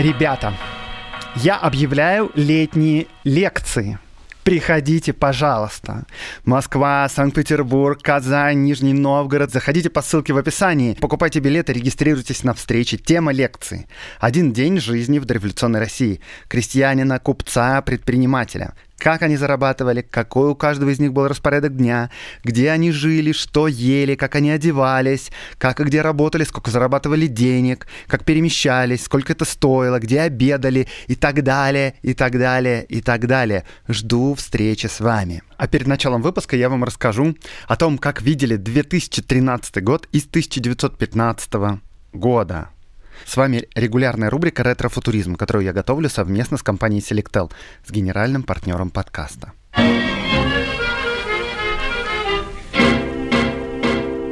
Ребята, я объявляю летние лекции. Приходите, пожалуйста. Москва, Санкт-Петербург, Казань, Нижний Новгород. Заходите по ссылке в описании. Покупайте билеты, регистрируйтесь на встречи. Тема лекции. Один день жизни в дореволюционной России. Крестьянина, купца, предпринимателя как они зарабатывали, какой у каждого из них был распорядок дня, где они жили, что ели, как они одевались, как и где работали, сколько зарабатывали денег, как перемещались, сколько это стоило, где обедали и так далее, и так далее, и так далее. Жду встречи с вами. А перед началом выпуска я вам расскажу о том, как видели 2013 год из 1915 года. С вами регулярная рубрика «Ретрофутуризм», которую я готовлю совместно с компанией Selectel, с генеральным партнером подкаста.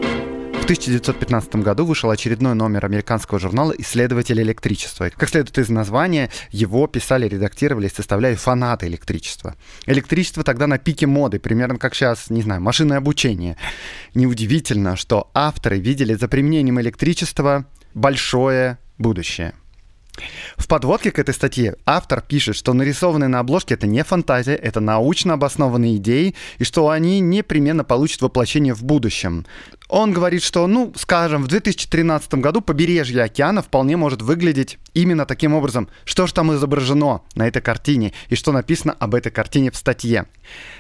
В 1915 году вышел очередной номер американского журнала «Исследователь электричества». Как следует из названия, его писали, редактировали составляли фанаты электричества. Электричество тогда на пике моды, примерно как сейчас, не знаю, машинное обучение. Неудивительно, что авторы видели за применением электричества большое будущее. В подводке к этой статье автор пишет, что нарисованные на обложке это не фантазия, это научно обоснованные идеи, и что они непременно получат воплощение в будущем. Он говорит, что, ну, скажем, в 2013 году побережье океана вполне может выглядеть именно таким образом. Что же там изображено на этой картине и что написано об этой картине в статье?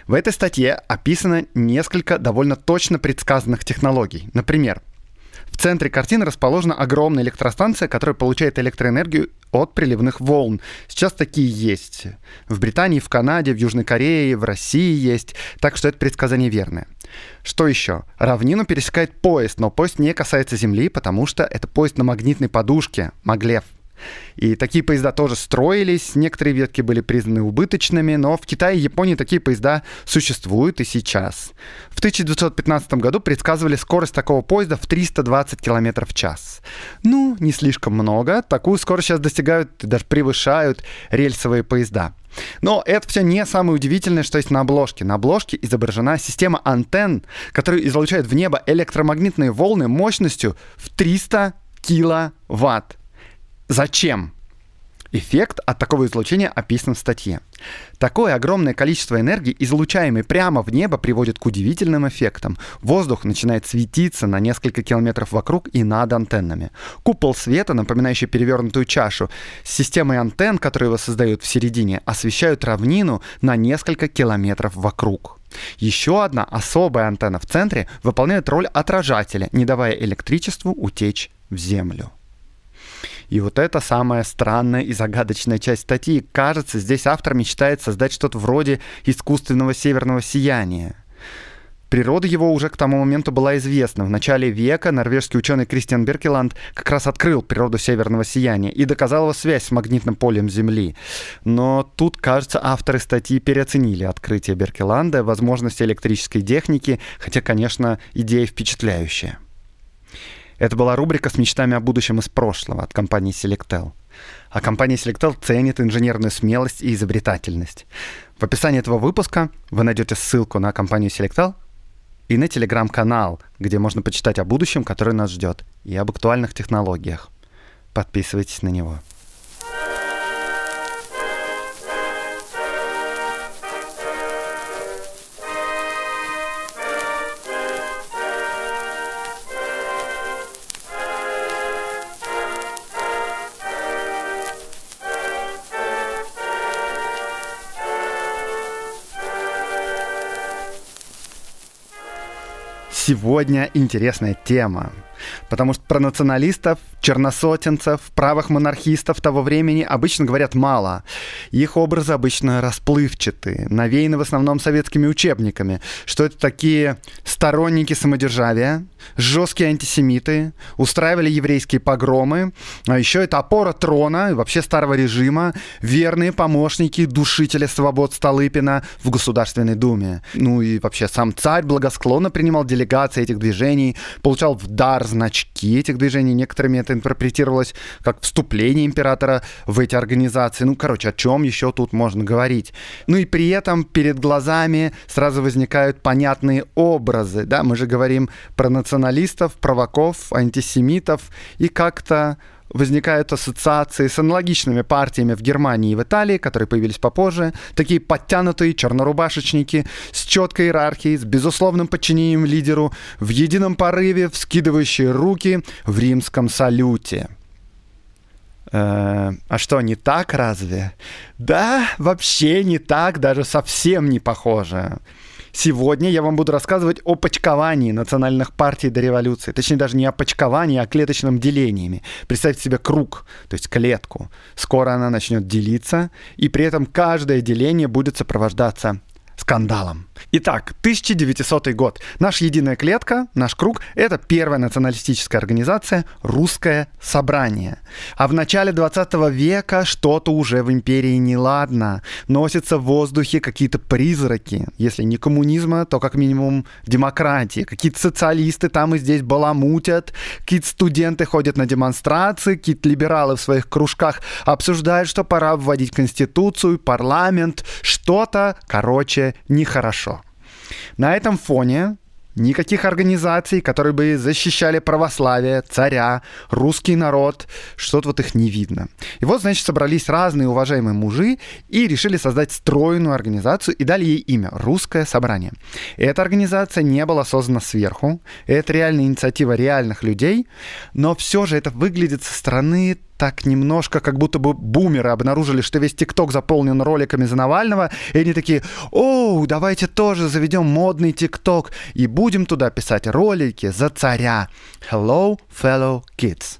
В этой статье описано несколько довольно точно предсказанных технологий. Например, в центре картины расположена огромная электростанция, которая получает электроэнергию от приливных волн. Сейчас такие есть. В Британии, в Канаде, в Южной Корее, в России есть. Так что это предсказание верное. Что еще? Равнину пересекает поезд, но поезд не касается Земли, потому что это поезд на магнитной подушке, Маглев. И такие поезда тоже строились, некоторые ветки были признаны убыточными, но в Китае и Японии такие поезда существуют и сейчас. В 1915 году предсказывали скорость такого поезда в 320 км в час. Ну, не слишком много, такую скорость сейчас достигают и даже превышают рельсовые поезда. Но это все не самое удивительное, что есть на обложке. На обложке изображена система антенн, которые излучают в небо электромагнитные волны мощностью в 300 киловатт. Зачем? Эффект от такого излучения описан в статье. Такое огромное количество энергии, излучаемой прямо в небо, приводит к удивительным эффектам. Воздух начинает светиться на несколько километров вокруг и над антеннами. Купол света, напоминающий перевернутую чашу, с системой антенн, которые его создают в середине, освещают равнину на несколько километров вокруг. Еще одна особая антенна в центре выполняет роль отражателя, не давая электричеству утечь в землю. И вот это самая странная и загадочная часть статьи. Кажется, здесь автор мечтает создать что-то вроде искусственного северного сияния. Природа его уже к тому моменту была известна. В начале века норвежский ученый Кристиан Беркеланд как раз открыл природу северного сияния и доказал его связь с магнитным полем Земли. Но тут, кажется, авторы статьи переоценили открытие Беркеланда, возможности электрической техники, хотя, конечно, идея впечатляющая. Это была рубрика с мечтами о будущем из прошлого от компании Selectel. А компания Selectel ценит инженерную смелость и изобретательность. В описании этого выпуска вы найдете ссылку на компанию Selectel и на телеграм-канал, где можно почитать о будущем, которое нас ждет, и об актуальных технологиях. Подписывайтесь на него. Сегодня интересная тема. Потому что про националистов, черносотенцев, правых монархистов того времени обычно говорят мало. Их образы обычно расплывчаты, навеяны в основном советскими учебниками, что это такие сторонники самодержавия, жесткие антисемиты, устраивали еврейские погромы, а еще это опора трона и вообще старого режима, верные помощники душителя свобод Столыпина в Государственной Думе. Ну и вообще сам царь благосклонно принимал делегации этих движений, получал в дар значки этих движений. Некоторыми это интерпретировалось как вступление императора в эти организации. Ну, короче, о чем еще тут можно говорить? Ну и при этом перед глазами сразу возникают понятные образы. Да? Мы же говорим про националистов, провоков, антисемитов и как-то возникают ассоциации с аналогичными партиями в Германии и в Италии, которые появились попозже. Такие подтянутые чернорубашечники с четкой иерархией, с безусловным подчинением лидеру, в едином порыве, вскидывающие руки в римском салюте. Э, а что, не так разве? Да, вообще не так, даже совсем не похоже. Сегодня я вам буду рассказывать о почковании национальных партий до революции. Точнее, даже не о почковании, а о клеточном делениями. Представьте себе круг, то есть клетку. Скоро она начнет делиться, и при этом каждое деление будет сопровождаться скандалом. Итак, 1900 год. Наш «Единая клетка», наш «Круг» — это первая националистическая организация «Русское собрание». А в начале 20 века что-то уже в империи неладно. Носятся в воздухе какие-то призраки. Если не коммунизма, то как минимум демократии. Какие-то социалисты там и здесь баламутят, какие-то студенты ходят на демонстрации, какие-то либералы в своих кружках обсуждают, что пора вводить конституцию, парламент, что-то, короче, это нехорошо. На этом фоне никаких организаций, которые бы защищали православие, царя, русский народ, что-то вот их не видно. И вот, значит, собрались разные уважаемые мужи и решили создать стройную организацию и дали ей имя – Русское собрание. И эта организация не была создана сверху, это реальная инициатива реальных людей, но все же это выглядит со стороны так немножко, как будто бы бумеры обнаружили, что весь ТикТок заполнен роликами за Навального, и они такие, оу, давайте тоже заведем модный ТикТок и будем туда писать ролики за царя. Hello, fellow kids.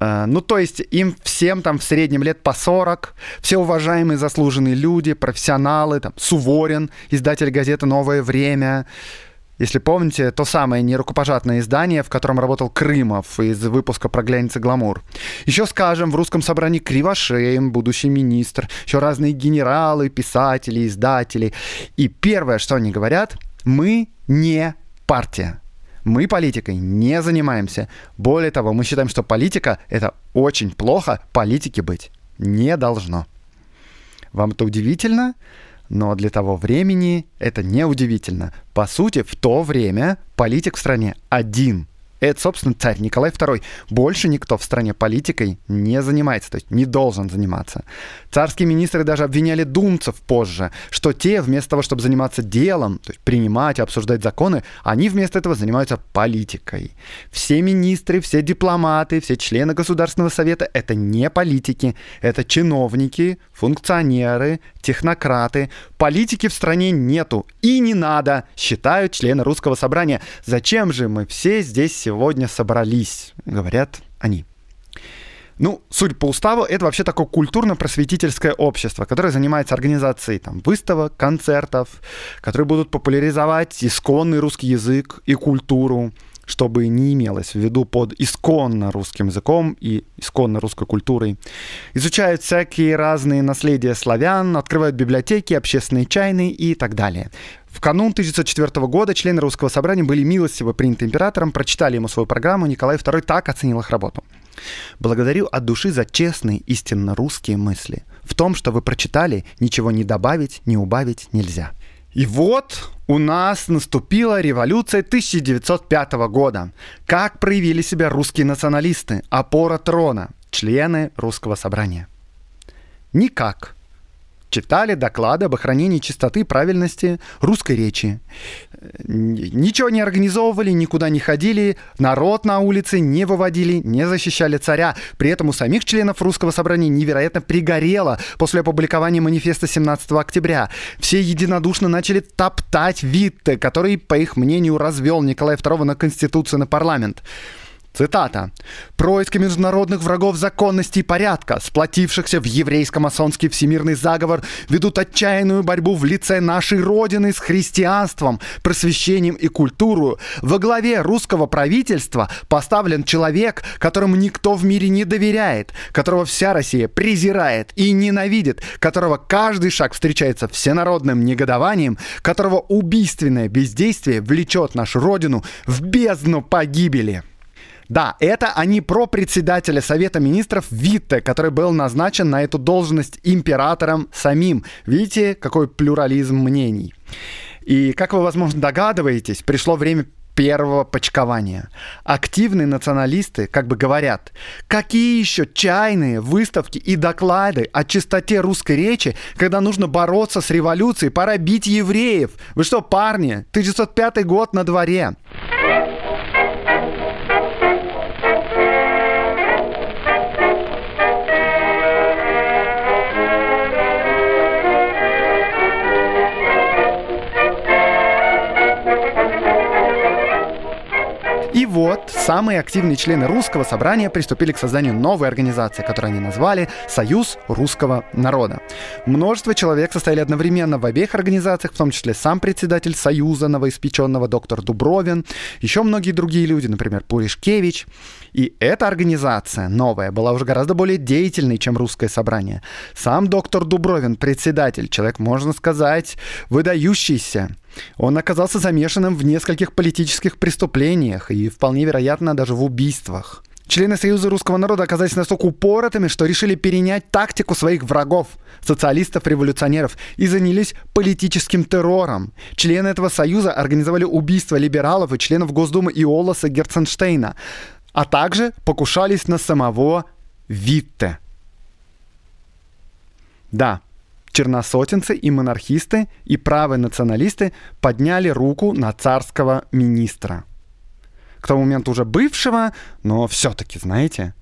Э, ну, то есть им всем там в среднем лет по 40, все уважаемые заслуженные люди, профессионалы, там, Суворин, издатель газеты «Новое время», если помните, то самое нерукопожатное издание, в котором работал Крымов из выпуска про глянец и гламур. Еще скажем, в русском собрании Кривошеем, будущий министр, еще разные генералы, писатели, издатели. И первое, что они говорят, мы не партия. Мы политикой не занимаемся. Более того, мы считаем, что политика — это очень плохо, политики быть не должно. Вам это удивительно? Но для того времени это неудивительно. По сути, в то время политик в стране один это, собственно, царь Николай II. Больше никто в стране политикой не занимается, то есть не должен заниматься. Царские министры даже обвиняли думцев позже, что те вместо того, чтобы заниматься делом, то есть принимать и обсуждать законы, они вместо этого занимаются политикой. Все министры, все дипломаты, все члены Государственного Совета — это не политики, это чиновники, функционеры, технократы. Политики в стране нету и не надо, считают члены русского собрания. Зачем же мы все здесь сегодня сегодня собрались, говорят они. Ну, суть по уставу, это вообще такое культурно-просветительское общество, которое занимается организацией там, выставок, концертов, которые будут популяризовать исконный русский язык и культуру, чтобы не имелось в виду под исконно русским языком и исконно русской культурой. Изучают всякие разные наследия славян, открывают библиотеки, общественные чайные и так далее. В канун 1904 года члены русского собрания были милостиво приняты императором, прочитали ему свою программу, Николай II так оценил их работу. Благодарю от души за честные, истинно русские мысли. В том, что вы прочитали, ничего не добавить, не убавить нельзя. И вот у нас наступила революция 1905 года. Как проявили себя русские националисты, опора трона, члены русского собрания? Никак – читали доклады об охранении чистоты и правильности русской речи. Ничего не организовывали, никуда не ходили, народ на улице не выводили, не защищали царя. При этом у самих членов русского собрания невероятно пригорело после опубликования манифеста 17 октября. Все единодушно начали топтать Витте, э, который, по их мнению, развел Николая II на Конституцию, на парламент. Цитата. «Происки международных врагов законности и порядка, сплотившихся в еврейско-масонский всемирный заговор, ведут отчаянную борьбу в лице нашей Родины с христианством, просвещением и культурой. Во главе русского правительства поставлен человек, которому никто в мире не доверяет, которого вся Россия презирает и ненавидит, которого каждый шаг встречается всенародным негодованием, которого убийственное бездействие влечет нашу Родину в бездну погибели». Да, это они про председателя Совета Министров Витте, который был назначен на эту должность императором самим. Видите, какой плюрализм мнений. И, как вы, возможно, догадываетесь, пришло время первого почкования. Активные националисты как бы говорят, какие еще чайные выставки и доклады о чистоте русской речи, когда нужно бороться с революцией, пора бить евреев. Вы что, парни, 1905 год на дворе. вот самые активные члены русского собрания приступили к созданию новой организации, которую они назвали «Союз русского народа». Множество человек состояли одновременно в обеих организациях, в том числе сам председатель Союза новоиспеченного доктор Дубровин, еще многие другие люди, например, Пуришкевич. И эта организация, новая, была уже гораздо более деятельной, чем русское собрание. Сам доктор Дубровин, председатель, человек, можно сказать, выдающийся, он оказался замешанным в нескольких политических преступлениях и, вполне вероятно, даже в убийствах. Члены Союза русского народа оказались настолько упоротыми, что решили перенять тактику своих врагов, социалистов-революционеров, и занялись политическим террором. Члены этого союза организовали убийство либералов и членов Госдумы Иолоса Герценштейна а также покушались на самого Витте. Да, черносотенцы и монархисты и правые националисты подняли руку на царского министра. К тому моменту уже бывшего, но все-таки, знаете.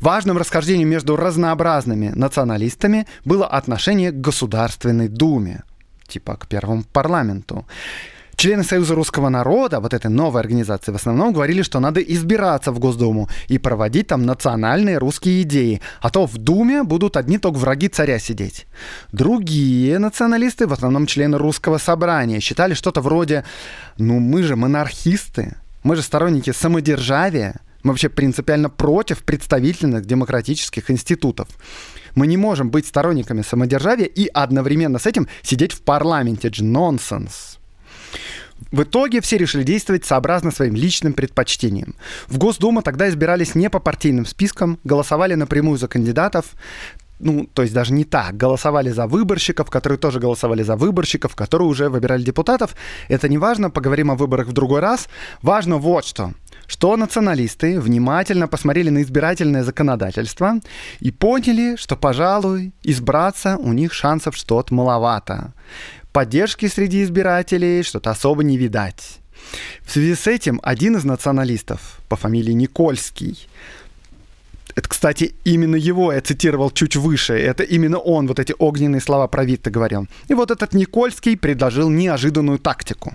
Важным расхождением между разнообразными националистами было отношение к Государственной Думе, типа к первому парламенту. Члены Союза русского народа, вот этой новой организации, в основном говорили, что надо избираться в Госдуму и проводить там национальные русские идеи, а то в Думе будут одни только враги царя сидеть. Другие националисты, в основном члены русского собрания, считали что-то вроде «ну мы же монархисты, мы же сторонники самодержавия, мы вообще принципиально против представительных демократических институтов. Мы не можем быть сторонниками самодержавия и одновременно с этим сидеть в парламенте. Это же нонсенс. В итоге все решили действовать сообразно своим личным предпочтениям. В Госдуму тогда избирались не по партийным спискам, голосовали напрямую за кандидатов, ну, то есть даже не так, голосовали за выборщиков, которые тоже голосовали за выборщиков, которые уже выбирали депутатов. Это не важно, поговорим о выборах в другой раз. Важно вот что что националисты внимательно посмотрели на избирательное законодательство и поняли, что, пожалуй, избраться у них шансов что-то маловато поддержки среди избирателей что-то особо не видать. В связи с этим один из националистов по фамилии Никольский это, кстати, именно его я цитировал чуть выше. Это именно он вот эти огненные слова про Витта говорил. И вот этот Никольский предложил неожиданную тактику.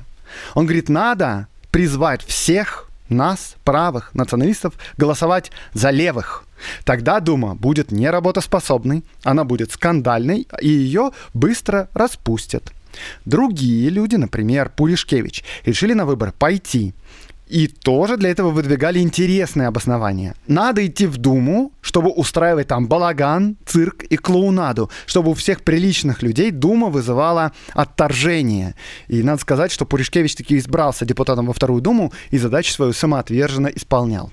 Он говорит, надо призвать всех нас, правых националистов, голосовать за левых. Тогда Дума будет неработоспособной, она будет скандальной, и ее быстро распустят. Другие люди, например, Пуришкевич, решили на выбор пойти. И тоже для этого выдвигали интересные обоснования. Надо идти в Думу, чтобы устраивать там балаган, цирк и клоунаду, чтобы у всех приличных людей Дума вызывала отторжение. И надо сказать, что Пуришкевич таки избрался депутатом во Вторую Думу и задачу свою самоотверженно исполнял.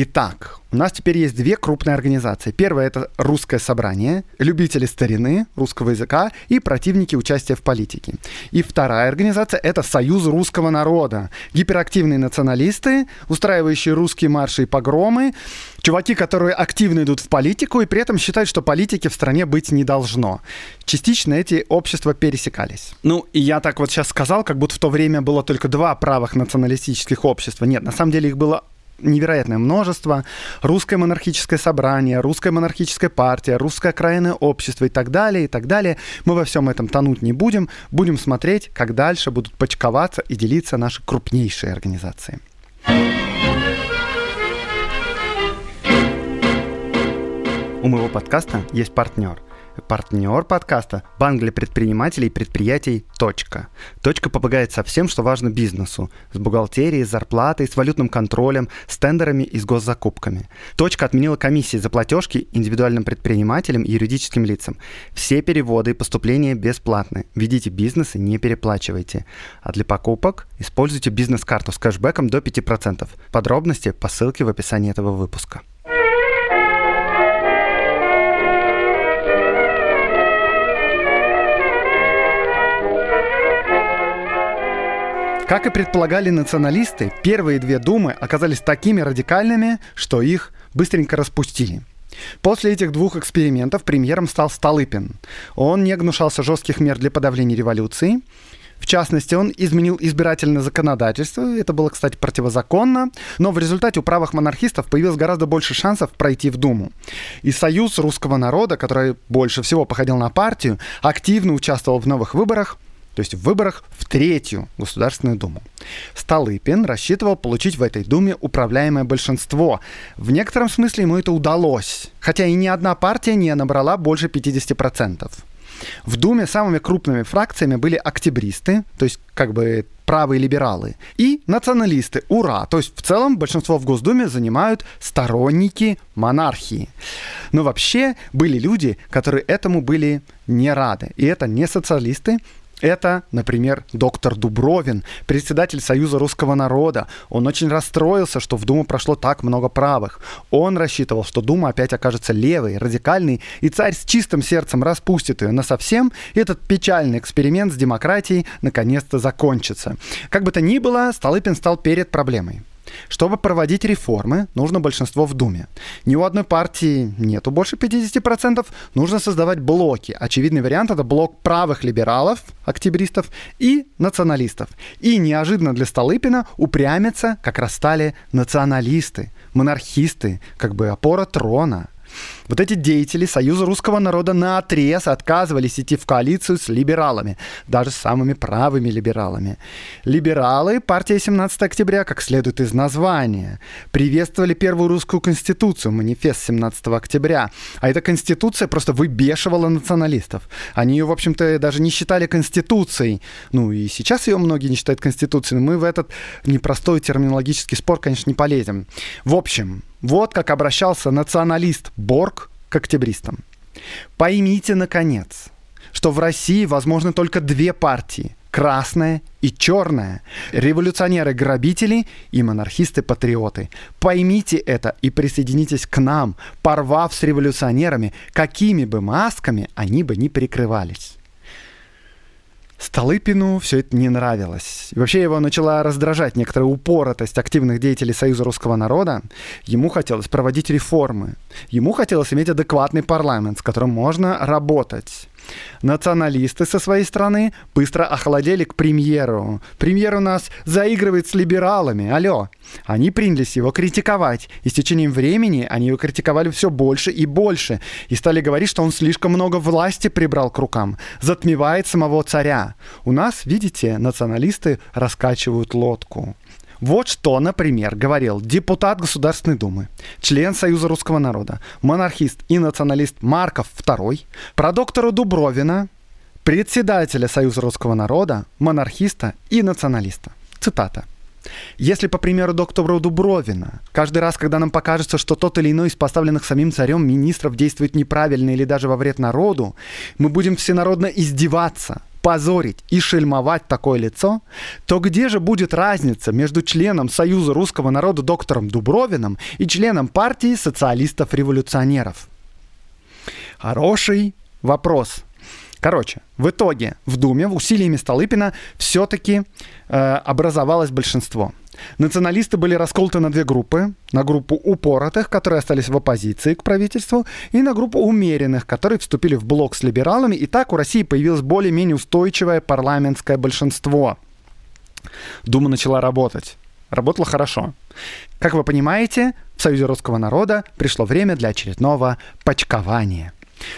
Итак, у нас теперь есть две крупные организации. Первая — это Русское собрание, любители старины, русского языка и противники участия в политике. И вторая организация — это Союз русского народа. Гиперактивные националисты, устраивающие русские марши и погромы, чуваки, которые активно идут в политику и при этом считают, что политики в стране быть не должно. Частично эти общества пересекались. Ну, и я так вот сейчас сказал, как будто в то время было только два правых националистических общества. Нет, на самом деле их было невероятное множество. Русское монархическое собрание, русская монархическая партия, русское окраинное общество и так далее, и так далее. Мы во всем этом тонуть не будем. Будем смотреть, как дальше будут почковаться и делиться наши крупнейшие организации. У моего подкаста есть партнер – партнер подкаста – банк для предпринимателей и предприятий «Точка». «Точка» помогает со всем, что важно бизнесу – с бухгалтерией, с зарплатой, с валютным контролем, с тендерами и с госзакупками. «Точка» отменила комиссии за платежки индивидуальным предпринимателям и юридическим лицам. Все переводы и поступления бесплатны. Ведите бизнес и не переплачивайте. А для покупок используйте бизнес-карту с кэшбэком до 5%. Подробности по ссылке в описании этого выпуска. Как и предполагали националисты, первые две думы оказались такими радикальными, что их быстренько распустили. После этих двух экспериментов премьером стал Столыпин. Он не гнушался жестких мер для подавления революции. В частности, он изменил избирательное законодательство, это было, кстати, противозаконно, но в результате у правых монархистов появилось гораздо больше шансов пройти в Думу. И Союз русского народа, который больше всего походил на партию, активно участвовал в новых выборах – то есть в выборах в Третью Государственную Думу. Столыпин рассчитывал получить в этой Думе управляемое большинство. В некотором смысле ему это удалось, хотя и ни одна партия не набрала больше 50%. В Думе самыми крупными фракциями были октябристы, то есть как бы правые либералы, и националисты, ура, то есть в целом большинство в Госдуме занимают сторонники монархии. Но вообще были люди, которые этому были не рады. И это не социалисты, это, например, доктор Дубровин, председатель Союза русского народа. Он очень расстроился, что в Думу прошло так много правых. Он рассчитывал, что Дума опять окажется левой, радикальной, и царь с чистым сердцем распустит ее насовсем, и этот печальный эксперимент с демократией наконец-то закончится. Как бы то ни было, Столыпин стал перед проблемой. Чтобы проводить реформы, нужно большинство в Думе. Ни у одной партии нету больше 50%, нужно создавать блоки. Очевидный вариант — это блок правых либералов, октябристов и националистов. И неожиданно для Столыпина упрямятся, как раз стали националисты, монархисты, как бы опора трона, вот эти деятели Союза русского народа на отрез отказывались идти в коалицию с либералами, даже с самыми правыми либералами. Либералы, партия 17 октября, как следует из названия, приветствовали первую русскую конституцию, манифест 17 октября. А эта конституция просто выбешивала националистов. Они ее, в общем-то, даже не считали конституцией. Ну и сейчас ее многие не считают конституцией, но мы в этот непростой терминологический спор, конечно, не полезем. В общем, вот как обращался националист Борг к октябристам. Поймите, наконец, что в России возможны только две партии – красная и черная. Революционеры-грабители и монархисты-патриоты. Поймите это и присоединитесь к нам, порвав с революционерами, какими бы масками они бы ни прикрывались. Столыпину все это не нравилось. И вообще его начала раздражать некоторая упоротость активных деятелей Союза русского народа. Ему хотелось проводить реформы. Ему хотелось иметь адекватный парламент, с которым можно работать. Националисты со своей стороны быстро охладели к премьеру. Премьер у нас заигрывает с либералами, алло. Они принялись его критиковать, и с течением времени они его критиковали все больше и больше, и стали говорить, что он слишком много власти прибрал к рукам, затмевает самого царя. У нас, видите, националисты раскачивают лодку. Вот что, например, говорил депутат Государственной Думы, член Союза русского народа, монархист и националист Марков II про доктора Дубровина, председателя Союза русского народа, монархиста и националиста. Цитата. Если, по примеру доктора Дубровина, каждый раз, когда нам покажется, что тот или иной из поставленных самим царем министров действует неправильно или даже во вред народу, мы будем всенародно издеваться, позорить и шельмовать такое лицо, то где же будет разница между членом Союза русского народа доктором Дубровиным и членом партии социалистов-революционеров? Хороший вопрос. Короче, в итоге в Думе усилиями Столыпина все-таки э, образовалось большинство. Националисты были расколты на две группы. На группу упоротых, которые остались в оппозиции к правительству, и на группу умеренных, которые вступили в блок с либералами, и так у России появилось более-менее устойчивое парламентское большинство. Дума начала работать. Работала хорошо. Как вы понимаете, в Союзе русского народа пришло время для очередного почкования.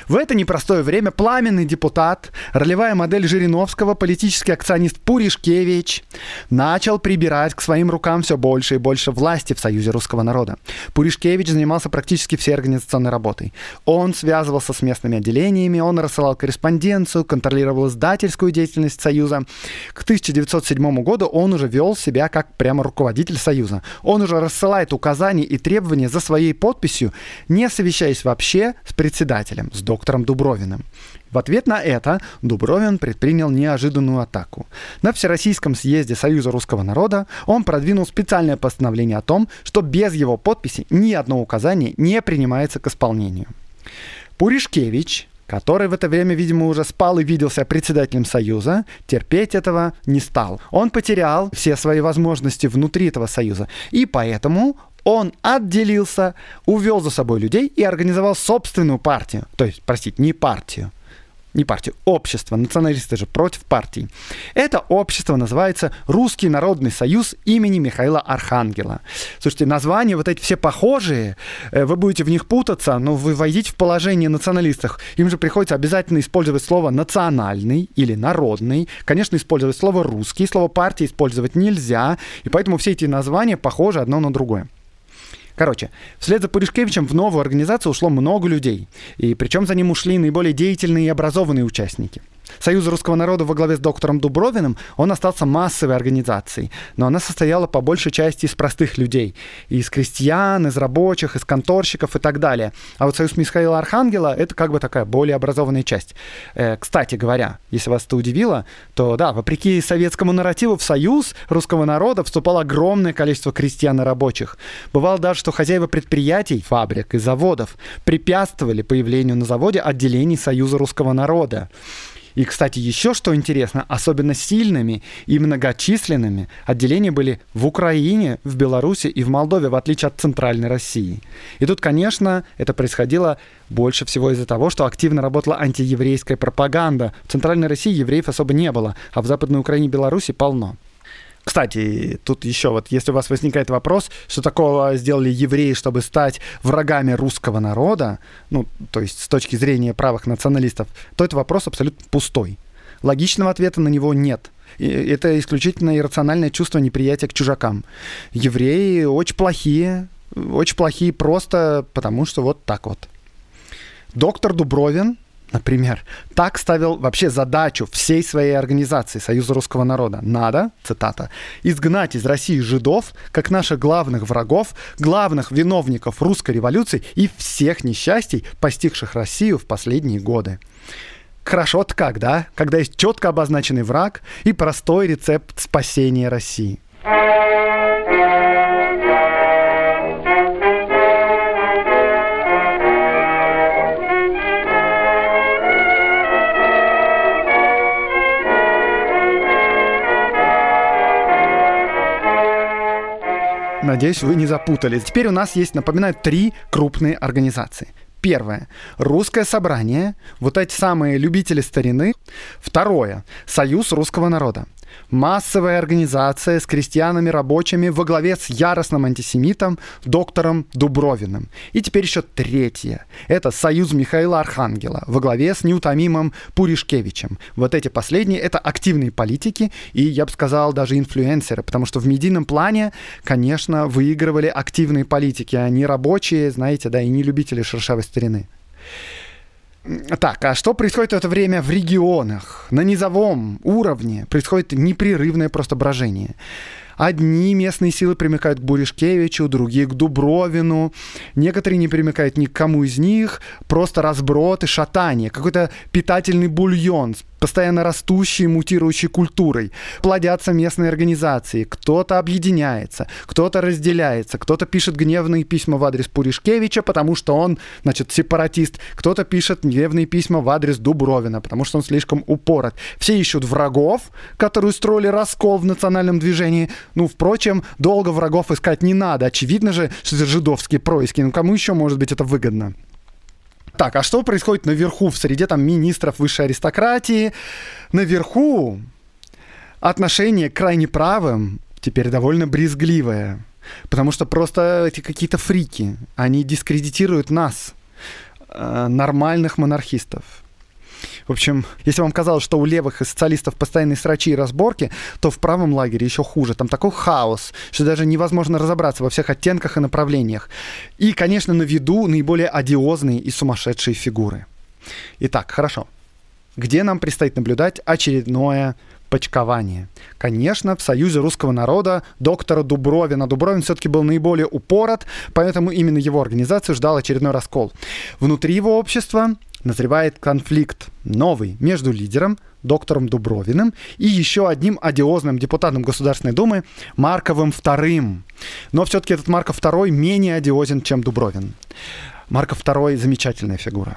В это непростое время пламенный депутат, ролевая модель Жириновского, политический акционист Пуришкевич начал прибирать к своим рукам все больше и больше власти в Союзе русского народа. Пуришкевич занимался практически всей организационной работой. Он связывался с местными отделениями, он рассылал корреспонденцию, контролировал издательскую деятельность Союза. К 1907 году он уже вел себя как прямо руководитель Союза. Он уже рассылает указания и требования за своей подписью, не совещаясь вообще с председателем с доктором Дубровиным. В ответ на это Дубровин предпринял неожиданную атаку. На Всероссийском съезде Союза русского народа он продвинул специальное постановление о том, что без его подписи ни одно указание не принимается к исполнению. Пуришкевич, который в это время, видимо, уже спал и виделся председателем Союза, терпеть этого не стал. Он потерял все свои возможности внутри этого Союза, и поэтому он отделился, увел за собой людей и организовал собственную партию. То есть, простите, не партию, не партию, общество. Националисты же против партий. Это общество называется Русский Народный Союз имени Михаила Архангела. Слушайте, названия вот эти все похожие, э, вы будете в них путаться, но вы войдите в положение националистов. Им же приходится обязательно использовать слово «национальный» или «народный». Конечно, использовать слово «русский», слово «партия» использовать нельзя, и поэтому все эти названия похожи одно на другое. Короче, вслед за Пуришкевичем в новую организацию ушло много людей. И причем за ним ушли наиболее деятельные и образованные участники – Союз русского народа во главе с доктором Дубровиным, он остался массовой организацией, но она состояла по большей части из простых людей, из крестьян, из рабочих, из конторщиков и так далее. А вот Союз Михаила Архангела — это как бы такая более образованная часть. Э, кстати говоря, если вас это удивило, то да, вопреки советскому нарративу в Союз русского народа вступало огромное количество крестьян и рабочих. Бывало даже, что хозяева предприятий, фабрик и заводов препятствовали появлению на заводе отделений Союза русского народа. И, кстати, еще что интересно, особенно сильными и многочисленными отделения были в Украине, в Беларуси и в Молдове, в отличие от Центральной России. И тут, конечно, это происходило больше всего из-за того, что активно работала антиеврейская пропаганда. В Центральной России евреев особо не было, а в Западной Украине и Беларуси полно. Кстати, тут еще вот, если у вас возникает вопрос, что такого сделали евреи, чтобы стать врагами русского народа, ну, то есть с точки зрения правых националистов, то этот вопрос абсолютно пустой. Логичного ответа на него нет. И это исключительно иррациональное чувство неприятия к чужакам. Евреи очень плохие, очень плохие просто потому, что вот так вот. Доктор Дубровин например, так ставил вообще задачу всей своей организации Союза Русского Народа. Надо, цитата, изгнать из России жидов, как наших главных врагов, главных виновников русской революции и всех несчастий, постигших Россию в последние годы. Хорошо-то как, да? Когда есть четко обозначенный враг и простой рецепт спасения России. Надеюсь, вы не запутались. Теперь у нас есть, напоминаю, три крупные организации. Первое. Русское собрание. Вот эти самые любители старины. Второе. Союз русского народа. Массовая организация с крестьянами рабочими во главе с яростным антисемитом доктором Дубровиным. И теперь еще третье. Это союз Михаила Архангела во главе с неутомимым Пуришкевичем. Вот эти последние — это активные политики и, я бы сказал, даже инфлюенсеры, потому что в медийном плане, конечно, выигрывали активные политики, а не рабочие, знаете, да, и не любители шершавой старины. Так, а что происходит в это время в регионах? На низовом уровне происходит непрерывное просто брожение. Одни местные силы примыкают к Буришкевичу, другие к Дубровину. Некоторые не примыкают ни к кому из них. Просто разброд и шатание. Какой-то питательный бульон постоянно растущей, мутирующей культурой. Плодятся местные организации, кто-то объединяется, кто-то разделяется, кто-то пишет гневные письма в адрес Пуришкевича, потому что он, значит, сепаратист, кто-то пишет гневные письма в адрес Дубровина, потому что он слишком упорот. Все ищут врагов, которые устроили раскол в национальном движении. Ну, впрочем, долго врагов искать не надо. Очевидно же, что это жидовские происки. Ну, кому еще может быть это выгодно? Так, а что происходит наверху, в среде там министров высшей аристократии? Наверху отношение к крайне правым теперь довольно брезгливое. Потому что просто эти какие-то фрики, они дискредитируют нас, э, нормальных монархистов. В общем, если вам казалось, что у левых и социалистов постоянные срачи и разборки, то в правом лагере еще хуже. Там такой хаос, что даже невозможно разобраться во всех оттенках и направлениях. И, конечно, на виду наиболее одиозные и сумасшедшие фигуры. Итак, хорошо. Где нам предстоит наблюдать очередное почкование. Конечно, в Союзе русского народа доктора Дубровина. Дубровин все-таки был наиболее упорот, поэтому именно его организацию ждал очередной раскол. Внутри его общества назревает конфликт новый между лидером, доктором Дубровиным и еще одним одиозным депутатом Государственной Думы Марковым вторым. Но все-таки этот Марков второй менее одиозен, чем Дубровин. Марков второй замечательная фигура.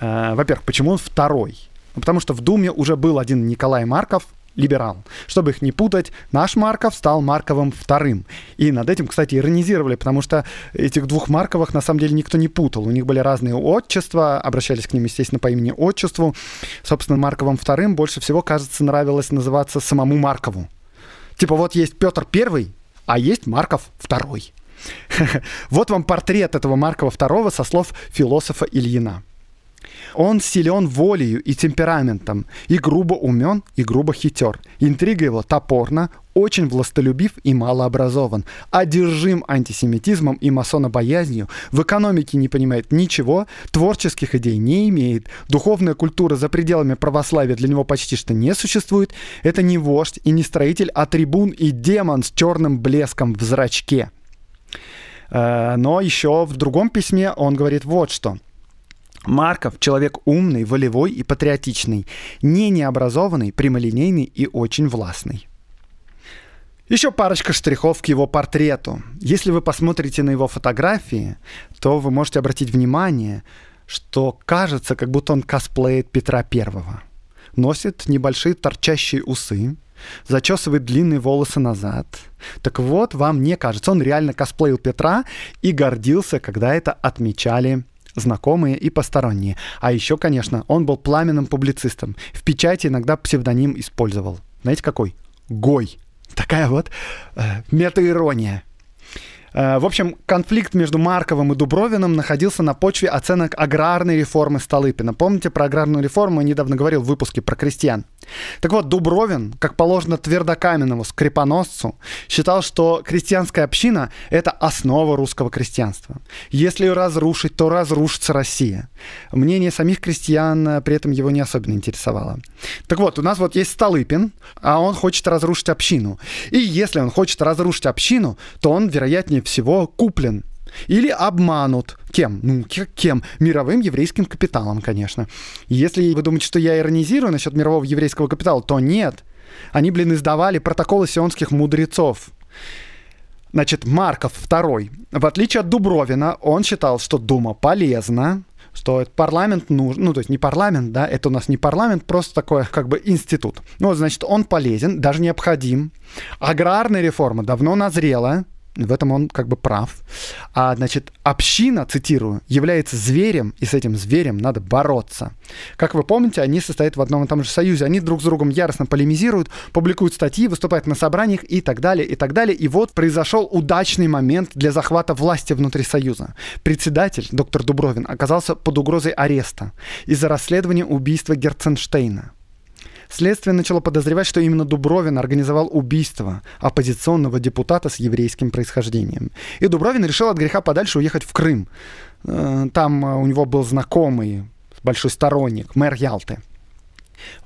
Э, во-первых, почему он второй? Ну, потому что в Думе уже был один Николай Марков, Либерал. Чтобы их не путать, наш Марков стал Марковым вторым. И над этим, кстати, иронизировали, потому что этих двух Марковых на самом деле никто не путал. У них были разные отчества, обращались к ним, естественно, по имени-отчеству. Собственно, Марковым вторым больше всего, кажется, нравилось называться самому Маркову. Типа вот есть Петр Первый, а есть Марков Второй. Вот вам портрет этого Маркова второго со слов философа Ильина. Он силен волею и темпераментом, и грубо умен, и грубо хитер. Интрига его топорна, очень властолюбив и малообразован, одержим антисемитизмом и масонобоязнью, в экономике не понимает ничего, творческих идей не имеет, духовная культура за пределами православия для него почти что не существует, это не вождь и не строитель, а трибун и демон с черным блеском в зрачке. Э, но еще в другом письме он говорит вот что – Марков – человек умный, волевой и патриотичный, не необразованный, прямолинейный и очень властный. Еще парочка штрихов к его портрету. Если вы посмотрите на его фотографии, то вы можете обратить внимание, что кажется, как будто он косплеит Петра Первого. Носит небольшие торчащие усы, зачесывает длинные волосы назад. Так вот, вам не кажется, он реально косплеил Петра и гордился, когда это отмечали знакомые и посторонние. А еще, конечно, он был пламенным публицистом. В печати иногда псевдоним использовал. Знаете какой? Гой. Такая вот э, мета э, В общем, конфликт между Марковым и Дубровиным находился на почве оценок аграрной реформы Столыпина. Помните про аграрную реформу? Я недавно говорил в выпуске про крестьян. Так вот, Дубровин, как положено твердокаменному скрипоносцу, считал, что крестьянская община — это основа русского крестьянства. Если ее разрушить, то разрушится Россия. Мнение самих крестьян э, при этом его не особенно интересовало. Так вот, у нас вот есть Столыпин, а он хочет разрушить общину. И если он хочет разрушить общину, то он, вероятнее всего, куплен или обманут. Кем? Ну, кем? Мировым еврейским капиталом, конечно. Если вы думаете, что я иронизирую насчет мирового еврейского капитала, то нет. Они, блин, издавали протоколы сионских мудрецов. Значит, Марков второй. В отличие от Дубровина, он считал, что Дума полезна, что это парламент нужен, ну, то есть не парламент, да, это у нас не парламент, просто такой как бы институт. Ну, вот, значит, он полезен, даже необходим. Аграрная реформа давно назрела, в этом он как бы прав. А, значит, община, цитирую, является зверем, и с этим зверем надо бороться. Как вы помните, они состоят в одном и том же союзе. Они друг с другом яростно полемизируют, публикуют статьи, выступают на собраниях и так далее, и так далее. И вот произошел удачный момент для захвата власти внутри союза. Председатель, доктор Дубровин, оказался под угрозой ареста из-за расследования убийства Герценштейна. Следствие начало подозревать, что именно Дубровин организовал убийство оппозиционного депутата с еврейским происхождением. И Дубровин решил от греха подальше уехать в Крым. Э, там э, у него был знакомый, большой сторонник, мэр Ялты.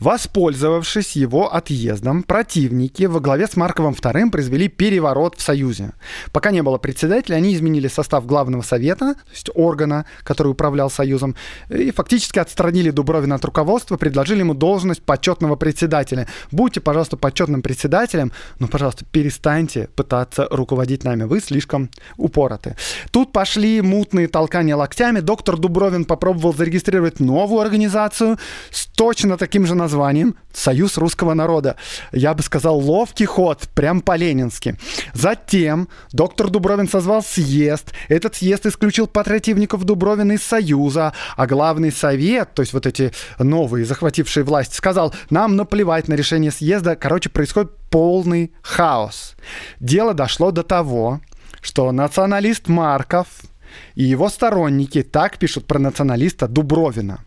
Воспользовавшись его отъездом, противники во главе с Марковым II произвели переворот в Союзе. Пока не было председателя, они изменили состав Главного Совета, то есть органа, который управлял Союзом, и фактически отстранили Дубровина от руководства, предложили ему должность почетного председателя. Будьте, пожалуйста, почетным председателем, но, пожалуйста, перестаньте пытаться руководить нами, вы слишком упороты. Тут пошли мутные толкания локтями, доктор Дубровин попробовал зарегистрировать новую организацию с точно таким таким же названием «Союз русского народа». Я бы сказал, ловкий ход, прям по-ленински. Затем доктор Дубровин созвал съезд. Этот съезд исключил патриотивников Дубровина из Союза, а главный совет, то есть вот эти новые, захватившие власть, сказал, нам наплевать на решение съезда. Короче, происходит полный хаос. Дело дошло до того, что националист Марков и его сторонники так пишут про националиста Дубровина –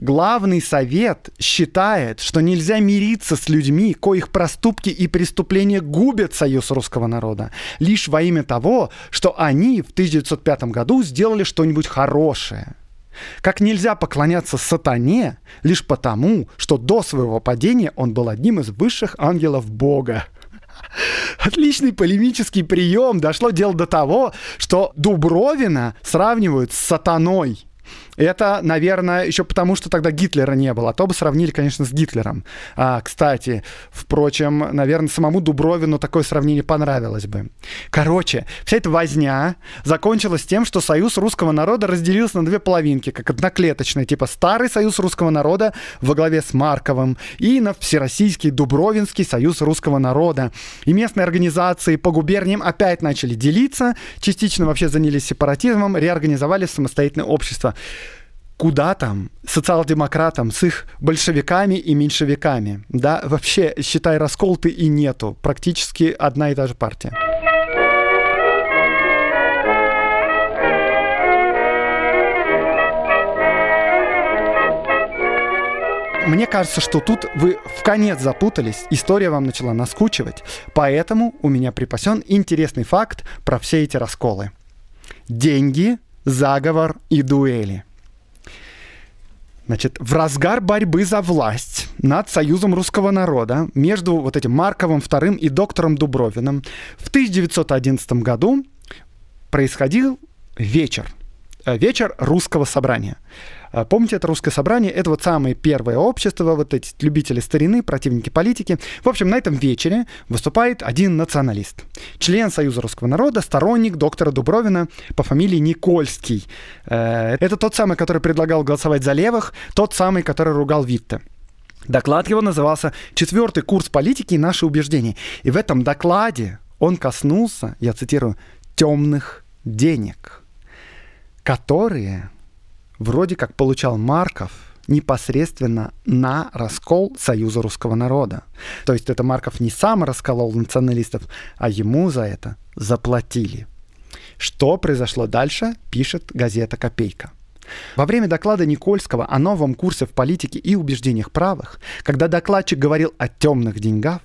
Главный совет считает, что нельзя мириться с людьми, коих проступки и преступления губят союз русского народа, лишь во имя того, что они в 1905 году сделали что-нибудь хорошее. Как нельзя поклоняться сатане лишь потому, что до своего падения он был одним из высших ангелов Бога. Отличный полемический прием. Дошло дело до того, что Дубровина сравнивают с сатаной. Это, наверное, еще потому, что тогда Гитлера не было. А то бы сравнили, конечно, с Гитлером. А, кстати, впрочем, наверное, самому Дубровину такое сравнение понравилось бы. Короче, вся эта возня закончилась тем, что Союз русского народа разделился на две половинки, как одноклеточные, типа Старый Союз русского народа во главе с Марковым и на Всероссийский Дубровинский Союз русского народа. И местные организации по губерниям опять начали делиться, частично вообще занялись сепаратизмом, реорганизовали в самостоятельное общество куда там социал-демократам с их большевиками и меньшевиками. Да, вообще, считай, раскол и нету. Практически одна и та же партия. Мне кажется, что тут вы в конец запутались, история вам начала наскучивать, поэтому у меня припасен интересный факт про все эти расколы. Деньги, заговор и дуэли – Значит, в разгар борьбы за власть над Союзом русского народа между вот этим Марковым II и доктором Дубровиным в 1911 году происходил вечер Э, вечер русского собрания. Э, помните, это русское собрание, это вот самое первое общество, вот эти любители старины, противники политики. В общем, на этом вечере выступает один националист, член Союза русского народа, сторонник доктора Дубровина по фамилии Никольский. Э, это тот самый, который предлагал голосовать за левых, тот самый, который ругал Витте. Доклад его назывался «Четвертый курс политики и наши убеждения». И в этом докладе он коснулся, я цитирую, «темных денег» которые вроде как получал Марков непосредственно на раскол Союза русского народа. То есть это Марков не сам расколол националистов, а ему за это заплатили. Что произошло дальше, пишет газета «Копейка». Во время доклада Никольского о новом курсе в политике и убеждениях правых, когда докладчик говорил о темных деньгах,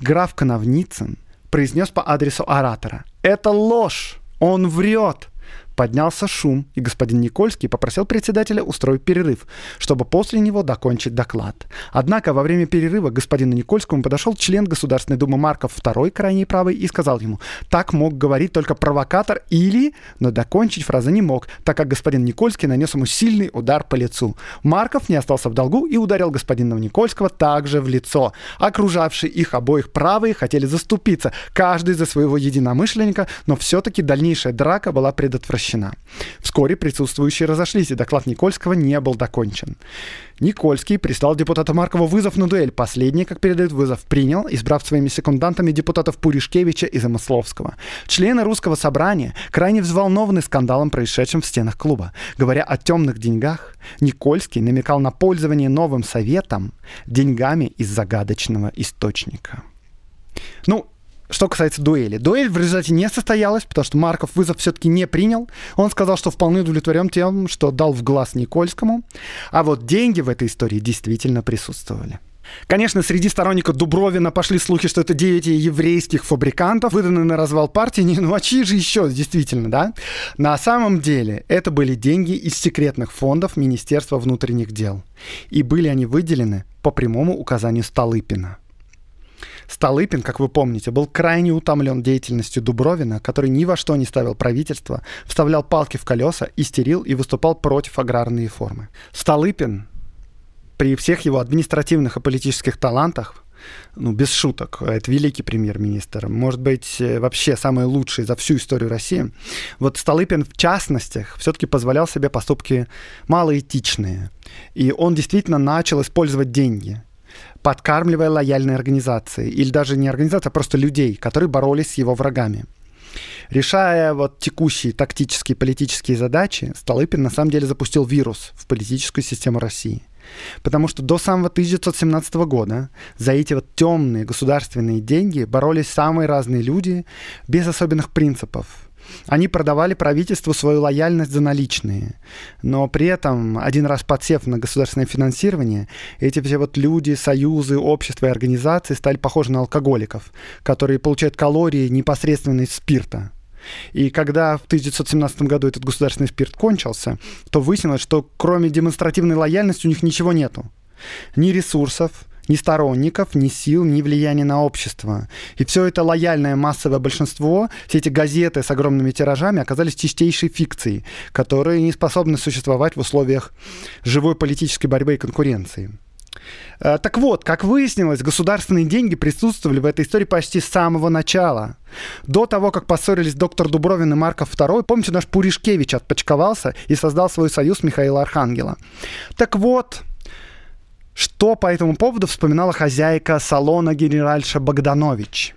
граф Коновницын произнес по адресу оратора «Это ложь! Он врет! Поднялся шум, и господин Никольский попросил председателя устроить перерыв, чтобы после него докончить доклад. Однако во время перерыва господину Никольскому подошел член Государственной Думы Марков второй крайней правой и сказал ему, так мог говорить только провокатор или... Но докончить фразы не мог, так как господин Никольский нанес ему сильный удар по лицу. Марков не остался в долгу и ударил господина Никольского также в лицо. Окружавшие их обоих правые хотели заступиться, каждый за своего единомышленника, но все-таки дальнейшая драка была предотвращена прекращена. Вскоре присутствующие разошлись, и доклад Никольского не был докончен. Никольский прислал депутата Маркова вызов на дуэль. Последний, как передают вызов, принял, избрав своими секундантами депутатов Пуришкевича и Замысловского. Члены русского собрания крайне взволнованы скандалом, происшедшим в стенах клуба. Говоря о темных деньгах, Никольский намекал на пользование новым советом деньгами из загадочного источника. Ну, что касается дуэли. Дуэль в результате не состоялась, потому что Марков вызов все-таки не принял. Он сказал, что вполне удовлетворен тем, что дал в глаз Никольскому. А вот деньги в этой истории действительно присутствовали. Конечно, среди сторонников Дубровина пошли слухи, что это дети еврейских фабрикантов, выданные на развал партии. Не, ну а чьи же еще, действительно, да? На самом деле, это были деньги из секретных фондов Министерства внутренних дел. И были они выделены по прямому указанию Столыпина. Столыпин, как вы помните, был крайне утомлен деятельностью Дубровина, который ни во что не ставил правительство, вставлял палки в колеса, истерил и выступал против аграрной реформы. Столыпин при всех его административных и политических талантах ну, без шуток, это великий премьер-министр, может быть, э, вообще самый лучший за всю историю России. Вот Столыпин, в частности, все-таки позволял себе поступки малоэтичные. И он действительно начал использовать деньги подкармливая лояльные организации, или даже не организации, а просто людей, которые боролись с его врагами. Решая вот текущие тактические политические задачи, Столыпин на самом деле запустил вирус в политическую систему России. Потому что до самого 1917 года за эти вот темные государственные деньги боролись самые разные люди без особенных принципов, они продавали правительству свою лояльность за наличные. Но при этом, один раз подсев на государственное финансирование, эти все вот люди, союзы, общества и организации стали похожи на алкоголиков, которые получают калории непосредственно из спирта. И когда в 1917 году этот государственный спирт кончился, то выяснилось, что кроме демонстративной лояльности у них ничего нету. Ни ресурсов, ни сторонников, ни сил, ни влияния на общество. И все это лояльное массовое большинство, все эти газеты с огромными тиражами оказались чистейшей фикцией, которые не способны существовать в условиях живой политической борьбы и конкуренции. Э, так вот, как выяснилось, государственные деньги присутствовали в этой истории почти с самого начала. До того, как поссорились доктор Дубровин и Марков II, помните, наш Пуришкевич отпочковался и создал свой союз Михаила Архангела. Так вот, что по этому поводу вспоминала хозяйка салона генеральша Богданович?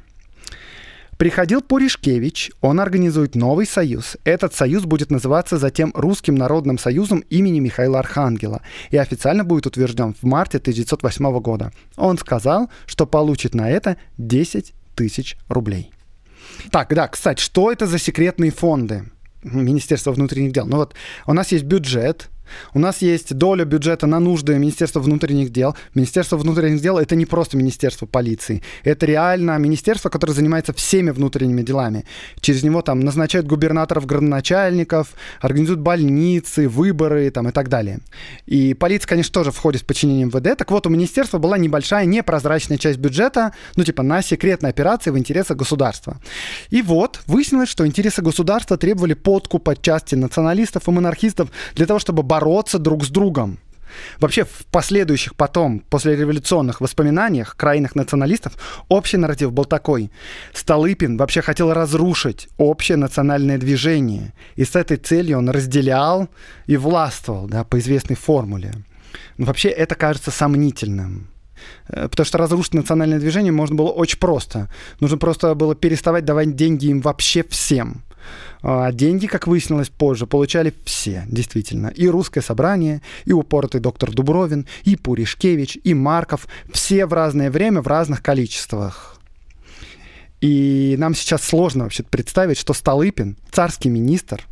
Приходил Пуришкевич, он организует новый союз. Этот союз будет называться затем Русским народным союзом имени Михаила Архангела и официально будет утвержден в марте 1908 года. Он сказал, что получит на это 10 тысяч рублей. Так, да, кстати, что это за секретные фонды? Министерство внутренних дел. Ну вот, у нас есть бюджет, у нас есть доля бюджета на нужды Министерства внутренних дел. Министерство внутренних дел — это не просто Министерство полиции. Это реально министерство, которое занимается всеми внутренними делами. Через него там назначают губернаторов, градоначальников, организуют больницы, выборы там, и так далее. И полиция, конечно, тоже входит в подчинение МВД. Так вот, у министерства была небольшая непрозрачная часть бюджета, ну типа на секретные операции в интересах государства. И вот выяснилось, что интересы государства требовали подкупа части националистов и монархистов для того, чтобы бороться бороться друг с другом. Вообще в последующих потом, после революционных воспоминаниях крайних националистов, общий нарратив был такой. Столыпин вообще хотел разрушить общее национальное движение. И с этой целью он разделял и властвовал да, по известной формуле. Но ну, вообще это кажется сомнительным. Э, потому что разрушить национальное движение можно было очень просто. Нужно просто было переставать давать деньги им вообще всем. А, деньги, как выяснилось позже, получали все, действительно. И русское собрание, и упоротый доктор Дубровин, и Пуришкевич, и Марков. Все в разное время, в разных количествах. И нам сейчас сложно вообще представить, что Столыпин, царский министр,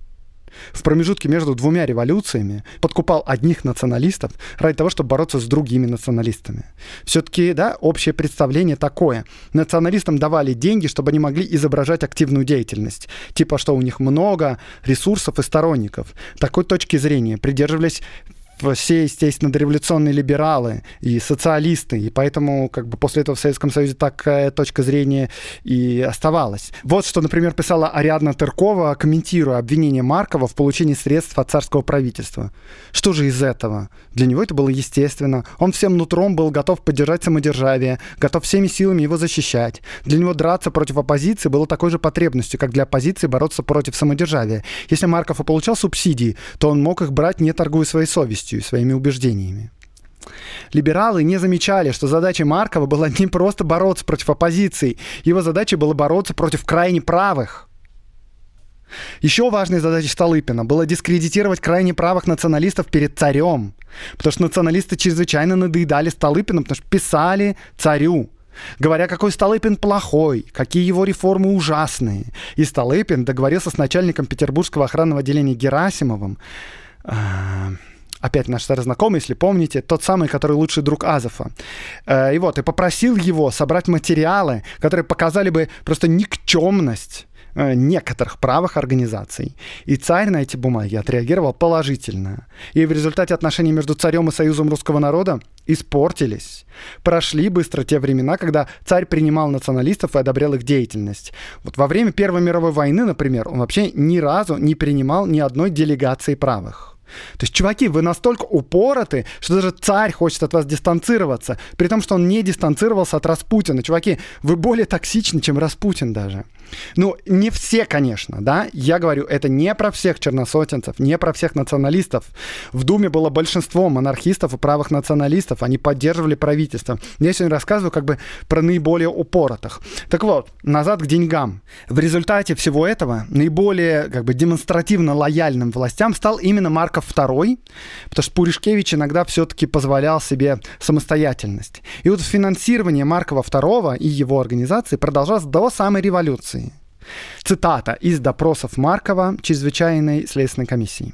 в промежутке между двумя революциями подкупал одних националистов ради того, чтобы бороться с другими националистами. Все-таки, да, общее представление такое. Националистам давали деньги, чтобы они могли изображать активную деятельность. Типа, что у них много ресурсов и сторонников. Такой точки зрения придерживались все, естественно, дореволюционные либералы и социалисты, и поэтому как бы после этого в Советском Союзе такая точка зрения и оставалась. Вот что, например, писала Ариадна Тыркова, комментируя обвинение Маркова в получении средств от царского правительства. Что же из этого? Для него это было естественно. Он всем нутром был готов поддержать самодержавие, готов всеми силами его защищать. Для него драться против оппозиции было такой же потребностью, как для оппозиции бороться против самодержавия. Если Марков и получал субсидии, то он мог их брать, не торгуя своей совестью совестью и своими убеждениями. Либералы не замечали, что задача Маркова была не просто бороться против оппозиции, его задача была бороться против крайне правых. Еще важной задачей Столыпина было дискредитировать крайне правых националистов перед царем, потому что националисты чрезвычайно надоедали Столыпину, потому что писали царю, говоря, какой Столыпин плохой, какие его реформы ужасные. И Столыпин договорился с начальником петербургского охранного отделения Герасимовым, а, опять наш старый знакомый, если помните, тот самый, который лучший друг Азова. Э, и вот, и попросил его собрать материалы, которые показали бы просто никчемность э, некоторых правых организаций. И царь на эти бумаги отреагировал положительно. И в результате отношения между царем и Союзом русского народа испортились. Прошли быстро те времена, когда царь принимал националистов и одобрял их деятельность. Вот во время Первой мировой войны, например, он вообще ни разу не принимал ни одной делегации правых. То есть, чуваки, вы настолько упороты, что даже царь хочет от вас дистанцироваться, при том, что он не дистанцировался от Распутина. Чуваки, вы более токсичны, чем Распутин даже. Ну, не все, конечно, да. Я говорю, это не про всех черносотенцев, не про всех националистов. В Думе было большинство монархистов и правых националистов. Они поддерживали правительство. Я сегодня рассказываю как бы про наиболее упоротых. Так вот, назад к деньгам. В результате всего этого наиболее как бы демонстративно лояльным властям стал именно Марков II, потому что Пуришкевич иногда все-таки позволял себе самостоятельность. И вот финансирование Маркова II и его организации продолжалось до самой революции. Цитата из допросов Маркова чрезвычайной следственной комиссии.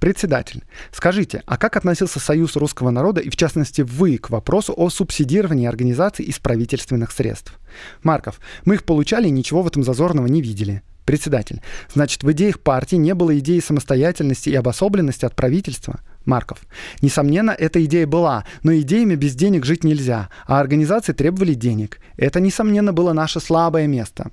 Председатель, скажите, а как относился Союз русского народа и в частности вы к вопросу о субсидировании организаций из правительственных средств? Марков, мы их получали и ничего в этом зазорного не видели. Председатель, значит в идеях партии не было идеи самостоятельности и обособленности от правительства? Марков. Несомненно, эта идея была, но идеями без денег жить нельзя, а организации требовали денег. Это, несомненно, было наше слабое место.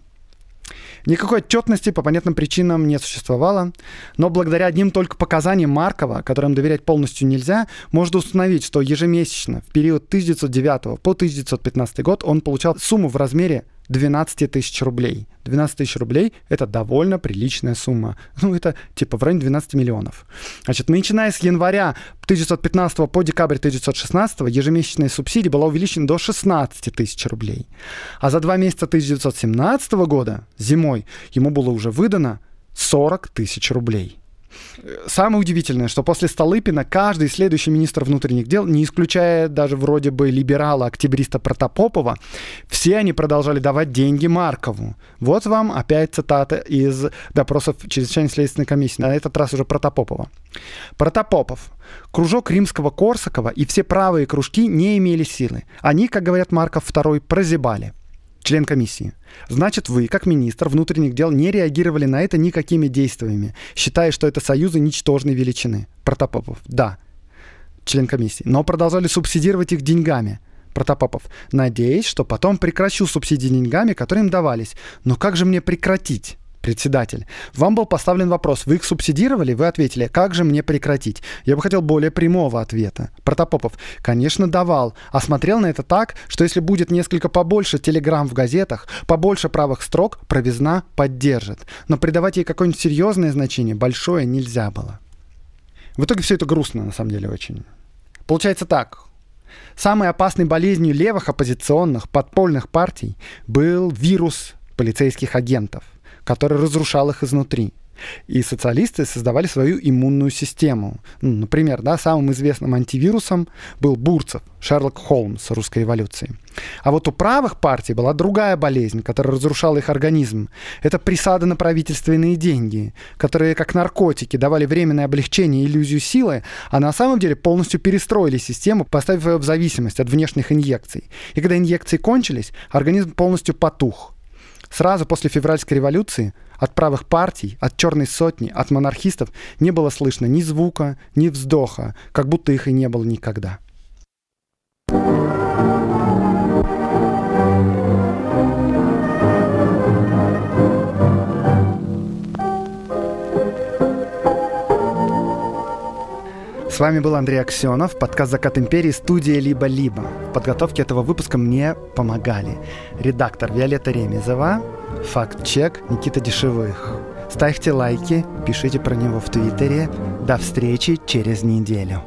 Никакой отчетности по понятным причинам не существовало, но благодаря одним только показаниям Маркова, которым доверять полностью нельзя, можно установить, что ежемесячно в период 1909 по 1915 год он получал сумму в размере 12 тысяч рублей. 12 тысяч рублей — это довольно приличная сумма. Ну, это типа в районе 12 миллионов. Значит, начиная с января 1915 по декабрь 1916 ежемесячная субсидия была увеличена до 16 тысяч рублей. А за два месяца 1917 года, зимой, ему было уже выдано 40 тысяч рублей. Самое удивительное, что после Столыпина каждый следующий министр внутренних дел, не исключая даже вроде бы либерала-октябриста Протопопова, все они продолжали давать деньги Маркову. Вот вам опять цитата из допросов чрезвычайной следственной комиссии, на этот раз уже Протопопова. Протопопов. Кружок римского Корсакова и все правые кружки не имели силы. Они, как говорят Марков II, прозябали член комиссии. Значит, вы, как министр внутренних дел, не реагировали на это никакими действиями, считая, что это союзы ничтожной величины. Протопопов. Да, член комиссии. Но продолжали субсидировать их деньгами. Протопопов. Надеюсь, что потом прекращу субсидии деньгами, которые им давались. Но как же мне прекратить? председатель. Вам был поставлен вопрос, вы их субсидировали? Вы ответили, как же мне прекратить? Я бы хотел более прямого ответа. Протопопов, конечно, давал, а смотрел на это так, что если будет несколько побольше телеграмм в газетах, побольше правых строк, провизна поддержит. Но придавать ей какое-нибудь серьезное значение большое нельзя было. В итоге все это грустно, на самом деле, очень. Получается так. Самой опасной болезнью левых оппозиционных подпольных партий был вирус полицейских агентов который разрушал их изнутри. И социалисты создавали свою иммунную систему. Ну, например, да, самым известным антивирусом был Бурцев, Шерлок Холмс русской революции. А вот у правых партий была другая болезнь, которая разрушала их организм. Это присады на правительственные деньги, которые, как наркотики, давали временное облегчение и иллюзию силы, а на самом деле полностью перестроили систему, поставив ее в зависимость от внешних инъекций. И когда инъекции кончились, организм полностью потух. Сразу после февральской революции от правых партий, от черной сотни, от монархистов не было слышно ни звука, ни вздоха, как будто их и не было никогда. С вами был Андрей Аксенов, подкаст «Закат империи», студия «Либо-либо». В подготовке этого выпуска мне помогали редактор Виолетта Ремезова, факт-чек Никита Дешевых. Ставьте лайки, пишите про него в Твиттере. До встречи через неделю.